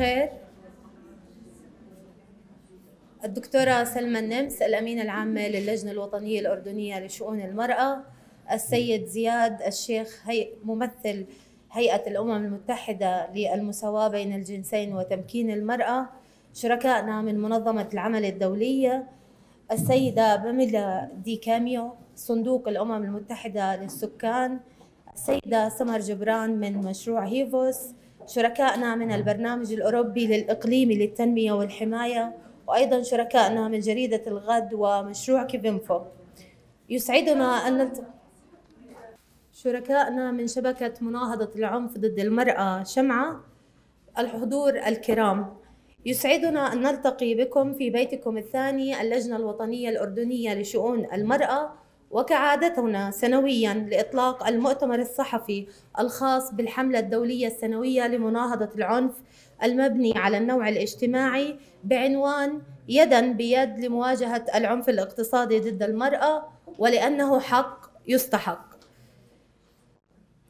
الخير الدكتورة سلمى النمس الأمينة العامة للجنة الوطنية الأردنية لشؤون المرأة السيد زياد الشيخ هي ممثل هيئة الأمم المتحدة للمساواة بين الجنسين وتمكين المرأة شركائنا من منظمة العمل الدولية السيدة باميلا دي كاميو صندوق الأمم المتحدة للسكان السيدة سمر جبران من مشروع هيفوس شركائنا من نعم. البرنامج الأوروبي للإقليمي للتنمية والحماية وأيضا شركائنا من جريدة الغد ومشروع كيفينفو يسعدنا أن نلتقي شركائنا من شبكة مناهضة العنف ضد المرأة شمعة الحضور الكرام يسعدنا أن نلتقي بكم في بيتكم الثاني اللجنة الوطنية الأردنية لشؤون المرأة وكعادتنا سنويا لإطلاق المؤتمر الصحفي الخاص بالحملة الدولية السنوية لمناهضة العنف المبني على النوع الاجتماعي بعنوان يدا بيد لمواجهة العنف الاقتصادي ضد المرأة ولأنه حق يستحق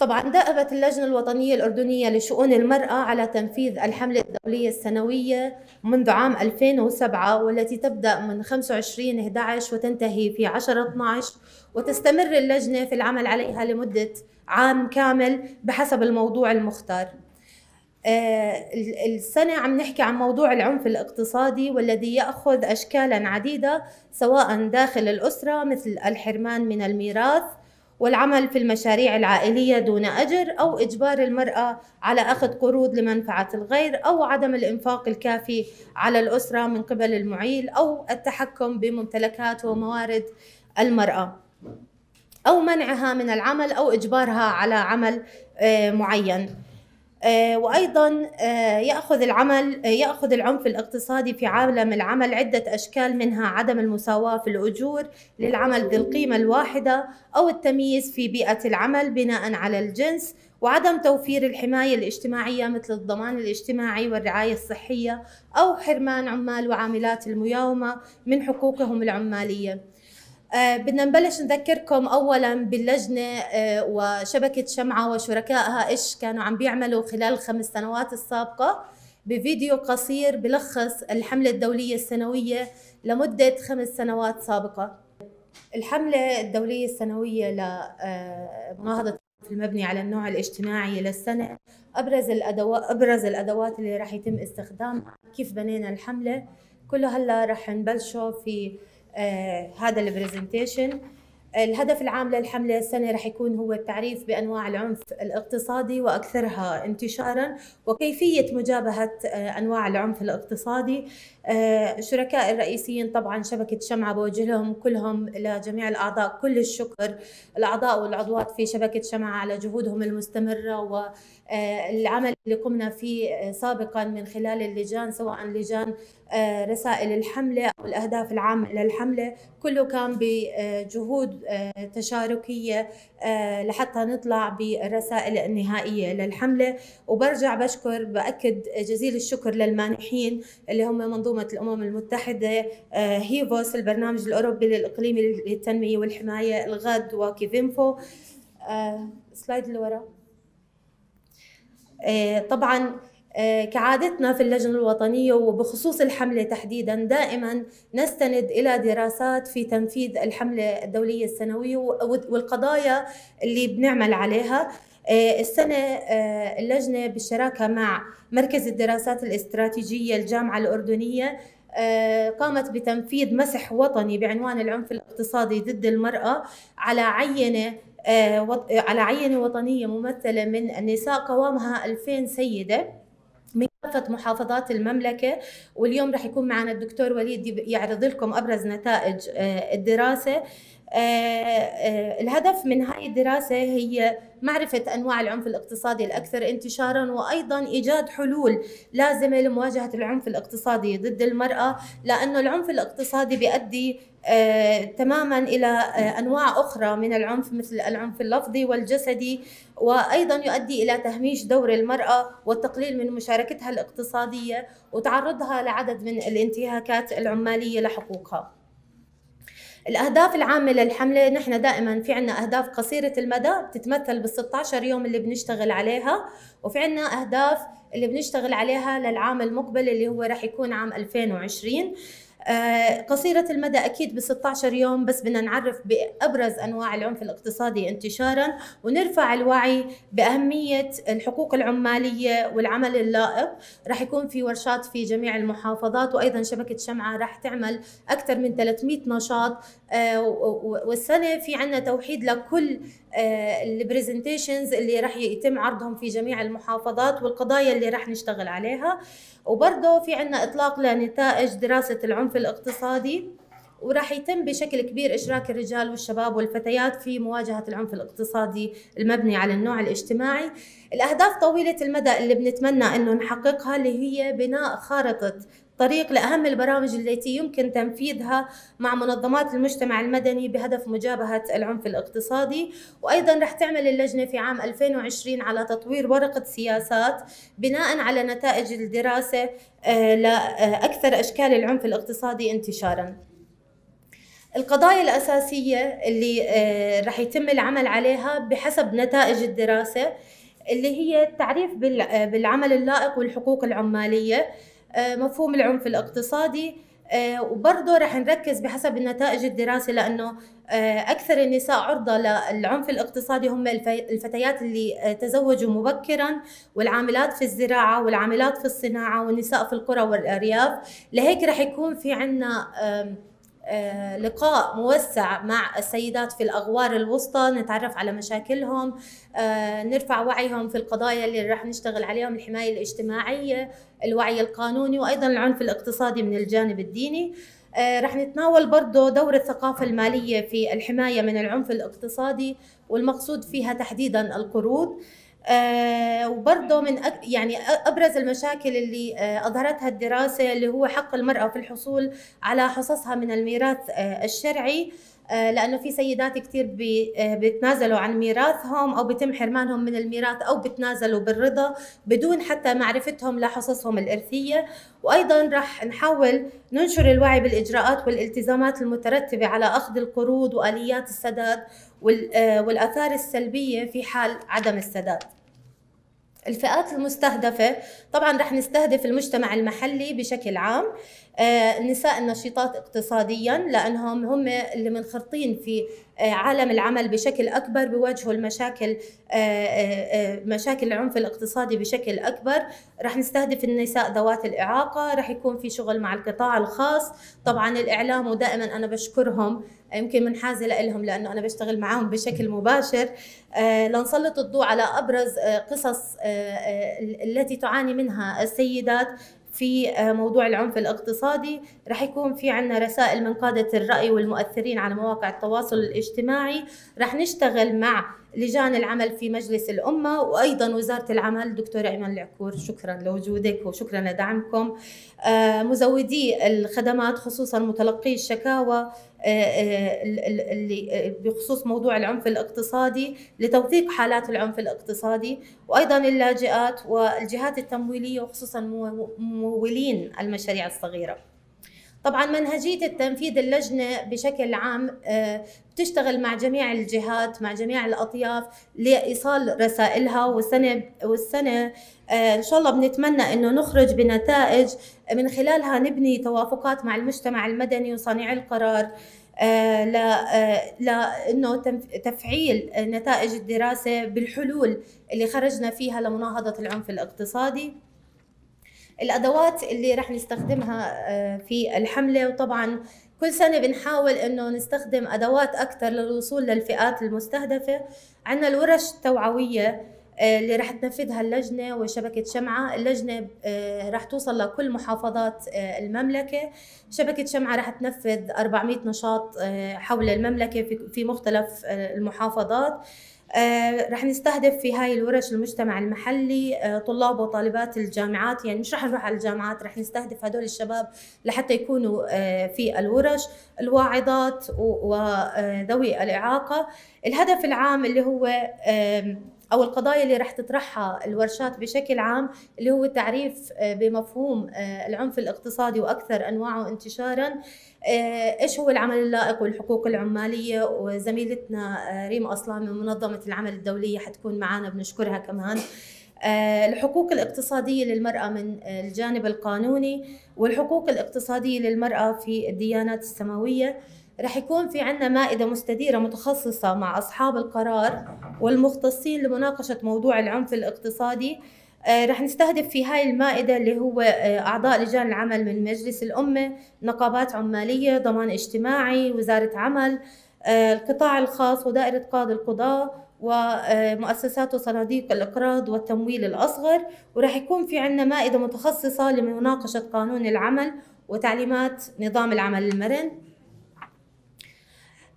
طبعا دأبت اللجنة الوطنية الأردنية لشؤون المرأة على تنفيذ الحملة الدولية السنوية منذ عام 2007 والتي تبدأ من 25/11 وتنتهي في 10/12 وتستمر اللجنة في العمل عليها لمدة عام كامل بحسب الموضوع المختار آه، السنة عم نحكي عن موضوع العنف الاقتصادي والذي يأخذ أشكالا عديدة سواء داخل الأسرة مثل الحرمان من الميراث والعمل في المشاريع العائلية دون أجر أو إجبار المرأة على أخذ قروض لمنفعة الغير أو عدم الإنفاق الكافي على الأسرة من قبل المعيل أو التحكم بممتلكات وموارد المرأة أو منعها من العمل أو إجبارها على عمل آه، معين آه، وايضا آه، ياخذ العمل آه، ياخذ العنف الاقتصادي في عالم العمل عده اشكال منها عدم المساواه في الاجور للعمل ذي القيمه الواحده او التمييز في بيئه العمل بناء على الجنس وعدم توفير الحمايه الاجتماعيه مثل الضمان الاجتماعي والرعايه الصحيه او حرمان عمال وعاملات المياومه من حقوقهم العماليه آه، بدنا نبلش نذكركم اولا باللجنه آه، وشبكه شمعه وشركائها ايش كانوا عم بيعملوا خلال الخمس سنوات السابقه بفيديو قصير بلخص الحمله الدوليه السنويه لمده خمس سنوات سابقه. الحمله الدوليه السنويه لمناهضه المبني على النوع الاجتماعي للسنه ابرز الادوات ابرز الادوات اللي راح يتم استخدامها، كيف بنينا الحمله، كله هلا راح نبلشه في آه، هذا البرزنتيشن الهدف العام للحملة السنة رح يكون هو التعريف بأنواع العنف الاقتصادي وأكثرها انتشارا وكيفية مجابهة آه، أنواع العنف الاقتصادي الشركاء آه، الرئيسيين طبعا شبكة شمعة بوجه لهم كلهم لجميع الأعضاء كل الشكر الأعضاء والعضوات في شبكة شمعة على جهودهم المستمرة والعمل اللي قمنا فيه سابقا من خلال اللجان سواء لجان آه، رسائل الحملة الأهداف العامة للحملة كله كان بجهود آه، تشاركية آه، لحتى نطلع بالرسائل النهائية للحملة وبرجع بشكر بأكد جزيل الشكر للمانحين اللي هم منظومة الأمم المتحدة هيفوس البرنامج الأوروبي للإقليمي للتنمية والحماية الغد وكيفينفو سلايد اللي ورا طبعا آه، كعادتنا في اللجنة الوطنية وبخصوص الحملة تحديدا دائما نستند إلى دراسات في تنفيذ الحملة الدولية السنوية والقضايا اللي بنعمل عليها آه، السنة آه، اللجنة بالشراكة مع مركز الدراسات الاستراتيجية الجامعة الأردنية قامت بتنفيذ مسح وطني بعنوان العنف الاقتصادي ضد المرأة على عينة على عينة وطنية ممثلة من النساء قوامها 2000 سيدة من كافة محافظات المملكة واليوم رح يكون معنا الدكتور وليد يعرض لكم أبرز نتائج آه، الدراسة آه، آه، الهدف من هاي الدراسة هي معرفة أنواع العنف الاقتصادي الأكثر انتشارا وأيضا إيجاد حلول لازمة لمواجهة العنف الاقتصادي ضد المرأة لأنه العنف الاقتصادي بيؤدي آه، تماما الى آه، انواع اخرى من العنف مثل العنف اللفظي والجسدي وايضا يؤدي الى تهميش دور المراه والتقليل من مشاركتها الاقتصاديه وتعرضها لعدد من الانتهاكات العماليه لحقوقها الاهداف العامه للحمله نحن دائما في عنا اهداف قصيره المدى بتتمثل بال16 يوم اللي بنشتغل عليها وفي عنا اهداف اللي بنشتغل عليها للعام المقبل اللي هو رح يكون عام 2020 آه، قصيرة المدى أكيد ب 16 يوم بس بدنا نعرف بأبرز أنواع العنف الاقتصادي انتشارا ونرفع الوعي بأهمية الحقوق العمالية والعمل اللائق رح يكون في ورشات في جميع المحافظات وأيضا شبكة شمعة رح تعمل أكثر من 300 نشاط آه، والسنة في عنا توحيد لكل آه، البرزنتيشنز اللي رح يتم عرضهم في جميع المحافظات والقضايا اللي رح نشتغل عليها وبرضه في عنا إطلاق لنتائج دراسة العنف العنف الاقتصادي وراح يتم بشكل كبير اشراك الرجال والشباب والفتيات في مواجهه العنف الاقتصادي المبني على النوع الاجتماعي. الاهداف طويله المدى اللي بنتمنى انه نحققها اللي هي بناء خارطه طريق لأهم البرامج التي يمكن تنفيذها مع منظمات المجتمع المدني بهدف مجابهة العنف الاقتصادي وأيضا رح تعمل اللجنة في عام 2020 على تطوير ورقة سياسات بناء على نتائج الدراسة آه، لأكثر آه، أشكال العنف الاقتصادي انتشاراً القضايا الأساسية اللي آه، رح يتم العمل عليها بحسب نتائج الدراسة اللي هي التعريف بالعمل اللائق والحقوق العمالية آه، مفهوم العنف الاقتصادي آه، وبرضه رح نركز بحسب النتائج الدراسة لأنه آه، أكثر النساء عرضة للعنف الاقتصادي هم الفتيات اللي تزوجوا مبكرا والعاملات في الزراعة والعاملات في الصناعة والنساء في القرى والأرياف لهيك رح يكون في عنا آه، لقاء موسع مع السيدات في الأغوار الوسطى نتعرف على مشاكلهم آه، نرفع وعيهم في القضايا اللي راح نشتغل عليهم الحماية الاجتماعية الوعي القانوني وأيضا العنف الاقتصادي من الجانب الديني آه، راح نتناول برضه دور الثقافة المالية في الحماية من العنف الاقتصادي والمقصود فيها تحديدا القروض آه، وبرضه من يعني ابرز المشاكل اللي آه، اظهرتها الدراسه اللي هو حق المراه في الحصول على حصصها من الميراث آه، الشرعي آه، لانه في سيدات كثير آه، بيتنازلوا عن ميراثهم او بيتم حرمانهم من الميراث او بيتنازلوا بالرضا بدون حتى معرفتهم لحصصهم الارثيه وايضا رح نحاول ننشر الوعي بالاجراءات والالتزامات المترتبه على اخذ القروض واليات السداد آه، والاثار السلبيه في حال عدم السداد الفئات المستهدفة طبعا رح نستهدف المجتمع المحلي بشكل عام النساء آه، النشيطات اقتصاديا لأنهم هم اللي منخرطين في عالم العمل بشكل اكبر بيواجهوا المشاكل آه، آه، آه، مشاكل العنف الاقتصادي بشكل اكبر رح نستهدف النساء ذوات الاعاقه رح يكون في شغل مع القطاع الخاص طبعا الاعلام ودائما انا بشكرهم يمكن منحازه لهم لانه انا بشتغل معاهم بشكل مباشر لنسلط الضوء على ابرز قصص التي تعاني منها السيدات في آه، موضوع العنف الاقتصادي رح يكون في عنا رسائل من قادة الرأي والمؤثرين على مواقع التواصل الاجتماعي رح نشتغل مع لجان العمل في مجلس الأمة وأيضا وزارة العمل دكتور أيمن العكور شكرا لوجودك وشكرا لدعمكم آه، مزودي الخدمات خصوصا متلقي الشكاوى آه، آه، اللي بخصوص موضوع العنف الاقتصادي لتوثيق حالات العنف الاقتصادي وايضا اللاجئات والجهات التمويليه وخصوصا ممولين المشاريع الصغيره طبعا منهجية التنفيذ اللجنة بشكل عام آه، بتشتغل مع جميع الجهات مع جميع الأطياف لإيصال رسائلها والسنة والسنة آه، إن شاء الله بنتمنى إنه نخرج بنتائج من خلالها نبني توافقات مع المجتمع المدني وصانعي القرار آه، لانه تفعيل نتائج الدراسه بالحلول اللي خرجنا فيها لمناهضه العنف الاقتصادي الادوات اللي رح نستخدمها آه، في الحمله وطبعا كل سنه بنحاول انه نستخدم ادوات اكثر للوصول للفئات المستهدفه عندنا الورش التوعويه آه، اللي رح تنفذها اللجنة وشبكة شمعة اللجنة آه، رح توصل لكل محافظات المملكة شبكة شمعة رح تنفذ 400 نشاط حول المملكة في مختلف المحافظات آه، رح نستهدف في هاي الورش المجتمع المحلي آه، طلاب وطالبات الجامعات يعني مش رح نروح على الجامعات رح نستهدف هدول الشباب لحتى يكونوا آه، في الورش الواعظات وذوي الإعاقة الهدف العام اللي هو او القضايا اللي رح تطرحها الورشات بشكل عام اللي هو تعريف آه، بمفهوم آه، العنف الاقتصادي واكثر انواعه انتشارا آه، ايش هو العمل اللائق والحقوق العماليه وزميلتنا ريما اصلا من منظمه العمل الدوليه حتكون معنا بنشكرها كمان الحقوق الاقتصادية للمرأة من الجانب القانوني والحقوق الاقتصادية للمرأة في الديانات السماوية رح يكون في عندنا مائدة مستديرة متخصصة مع أصحاب القرار والمختصين لمناقشة موضوع العنف الاقتصادي آه، رح نستهدف في هاي المائدة اللي هو آه، أعضاء لجان العمل من مجلس الأمة نقابات عمالية ضمان اجتماعي وزارة عمل آه، القطاع الخاص ودائرة قاضي القضاة ومؤسسات وصناديق الإقراض والتمويل الأصغر ورح يكون في عندنا مائدة متخصصة لمناقشة قانون العمل وتعليمات نظام العمل المرن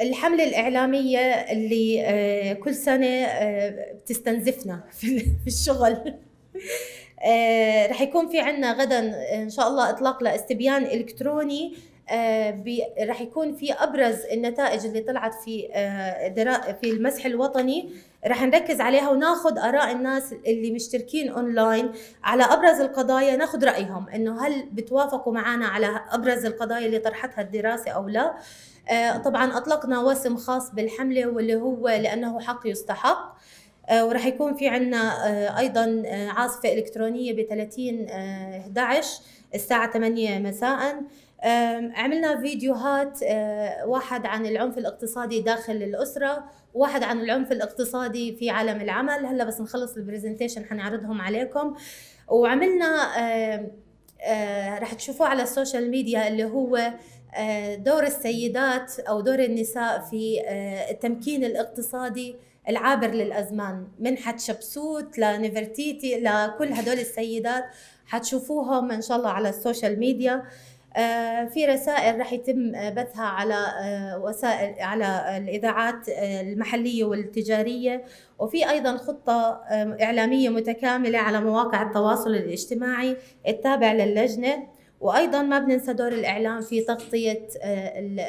الحملة الإعلامية اللي آه، كل سنة آه، بتستنزفنا في الشغل آه، رح يكون في عنا غدا إن شاء الله إطلاق لاستبيان إلكتروني آه، راح يكون في ابرز النتائج اللي طلعت في آه، في المسح الوطني رح نركز عليها وناخذ اراء الناس اللي مشتركين اونلاين على ابرز القضايا ناخذ رايهم انه هل بتوافقوا معنا على ابرز القضايا اللي طرحتها الدراسه او لا آه، طبعا اطلقنا وسم خاص بالحمله واللي هو لانه حق يستحق ورح يكون في عنا ايضا عاصفه الكترونيه ب 30 11 الساعه 8 مساء عملنا فيديوهات أه، واحد عن العنف الاقتصادي داخل الأسرة واحد عن العنف الاقتصادي في عالم العمل هلا بس نخلص البرزنتيشن حنعرضهم عليكم وعملنا أه، أه، رح تشوفوه على السوشيال ميديا اللي هو دور السيدات او دور النساء في التمكين الاقتصادي العابر للازمان من حتشبسوت لنفرتيتي لكل هدول السيدات حتشوفوهم ان شاء الله على السوشيال ميديا آه، في رسائل رح يتم آه، بثها على آه، وسائل على الاذاعات المحليه والتجاريه وفي ايضا خطه اعلاميه متكامله على مواقع التواصل الاجتماعي التابع للجنه وايضا ما بننسى دور الاعلام في تغطيه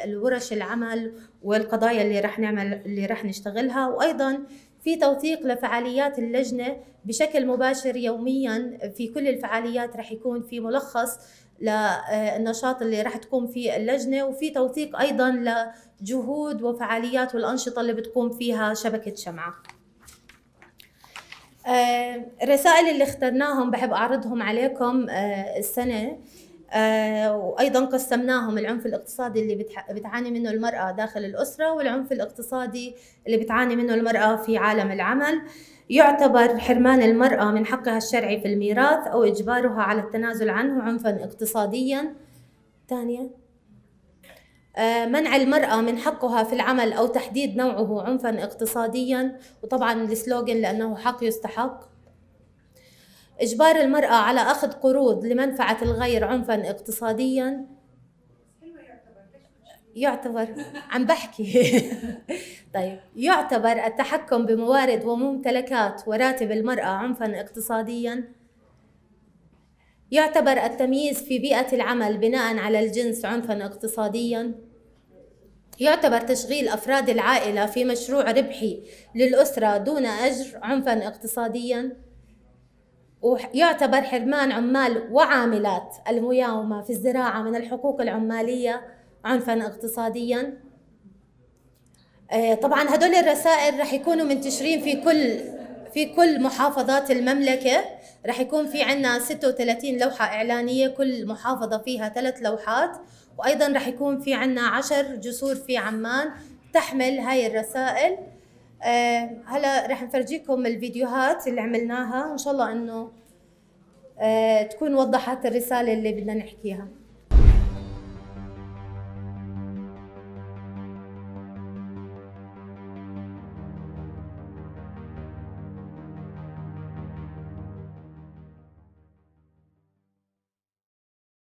الورش العمل والقضايا اللي رح نعمل اللي رح نشتغلها وايضا في توثيق لفعاليات اللجنه بشكل مباشر يوميا في كل الفعاليات رح يكون في ملخص للنشاط آه، اللي راح تقوم فيه اللجنة وفي توثيق أيضا لجهود وفعاليات والأنشطة اللي بتقوم فيها شبكة شمعة الرسائل آه، اللي اخترناهم بحب أعرضهم عليكم آه، السنة آه وايضا قسمناهم العنف الاقتصادي اللي بتعاني منه المراه داخل الاسره والعنف الاقتصادي اللي بتعاني منه المراه في عالم العمل يعتبر حرمان المرأة من حقها الشرعي في الميراث أو إجبارها على التنازل عنه عنفا اقتصاديا ثانية آه، منع المرأة من حقها في العمل أو تحديد نوعه عنفا اقتصاديا وطبعا السلوغن لأنه حق يستحق إجبار المرأة على أخذ قروض لمنفعة الغير عنفا اقتصاديا يعتبر عم بحكي طيب يعتبر التحكم بموارد وممتلكات وراتب المرأة عنفا اقتصاديا يعتبر التمييز في بيئة العمل بناء على الجنس عنفا اقتصاديا يعتبر تشغيل أفراد العائلة في مشروع ربحي للأسرة دون أجر عنفا اقتصاديا ويعتبر حرمان عمال وعاملات المياومة في الزراعة من الحقوق العمالية عنفا اقتصاديا آه، طبعا هدول الرسائل رح يكونوا منتشرين في كل في كل محافظات المملكة رح يكون في عنا 36 لوحة إعلانية كل محافظة فيها ثلاث لوحات وأيضا رح يكون في عنا عشر جسور في عمان تحمل هاي الرسائل آه، هلا رح نفرجيكم الفيديوهات اللي عملناها إن شاء الله إنه آه، تكون وضحت الرسالة اللي بدنا نحكيها